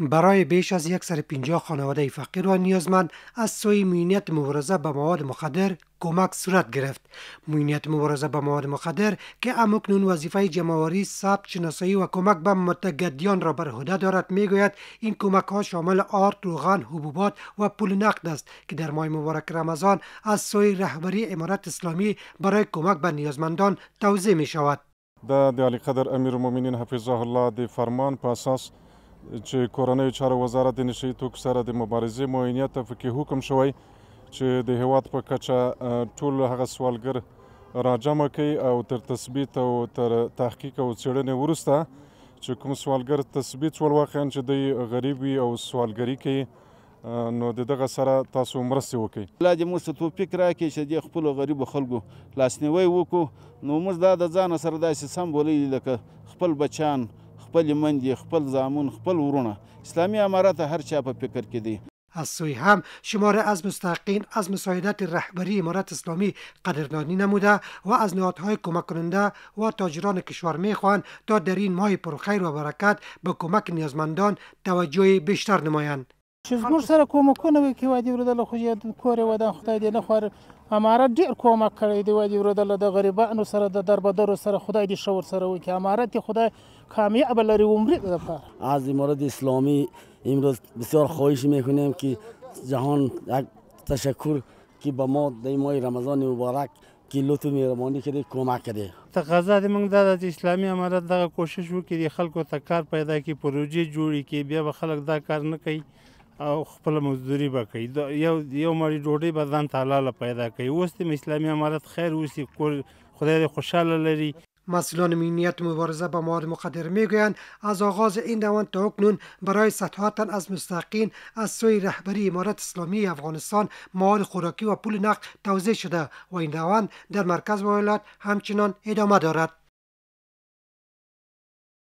برای بیش از 150 خانواده فقیر و نیازمند از سوی مینیت مبارزه به مواد مخدر کمک صورت گرفت مینیت مبارزه به مواد مخدر که امکنون وظیفه جمعواری ثبت شناسایی و کمک به متگدیان را بر عهده دارد میگوید این کمک ها شامل آرد روغن حبوبات و پول نقد است که در ماه مبارک رمضان از سوی رهبری امارت اسلامی برای کمک به نیازمندان توضیح می شود د علی قدر امیر حفظه الله دی فرمان پاساس چې کورنۍ چارو وزارت د نشي توکو سره د مبارزې معاینه ته فکه حکم شوی چې د هیواد په کچه ټول هغه سوالګر راجمع کوي او تر تثبیت او تر تحقیق او څېړنې ورسته چې کوم سوالګر تثبیت ول واقعا چې د غریبي او سوالګری کوي نو د دغه سره تاسو مرسته وکړي لا دې موږ ته فکر راکې چې د خپل غریب خلکو لاسنیوي وکړو نو موږ دا د ځان سره داسې سم بولې لکه خپل بچان خپل خپل زامون خپل ورونه اسلامی امارات هر چا په فکر کې دی از سوی هم شماره از مستحقین از مساعدت رهبری امارت اسلامی قدردانی نموده و از نهادهای کمک کننده و تاجران کشور میخوان تا در این ماه پرخیر و برکت به کمک نیازمندان توجه بیشتر نمایند چې زموږ سره کومکونه وکړي وادي وردله خو یې کور یې ودان خدای دې نه خوار امارت ډېر کومک کړی دی وادي وردله د غریبانو سره د دربدرو سره خدای دې ښه سره وکړي امارت یې خدای کامیاب لري عمرې دپاره از امارت اسلامی امروز بسیار خواهش میکنیم که جهان یک تشکر که به ما در ماه رمضان مبارک که لطف مهرباني کړي کومک کړي تقاضا د موږ دا د اسلامي امارت دغه کوشش وکړي خلکو ته کار پیدا کړي پروژې جوړې کړي بیا به خلک دا کار نه کوي او خپل مزدوري به کوي یو یو مړی ډوډۍ به ځان تعالی پیدا کوي اوس د اسلامي امارت خیر اوسي کل خدای خوشحال لري مسئولان امنیت مبارزه با مواد مخدر میگویند از آغاز این دوان تا اکنون برای صدها تن از مستحقین از سوی رهبری امارت اسلامی افغانستان مواد خوراکی و پول نقد توزیع شده و این دوان در مرکز ولایت همچنان ادامه دارد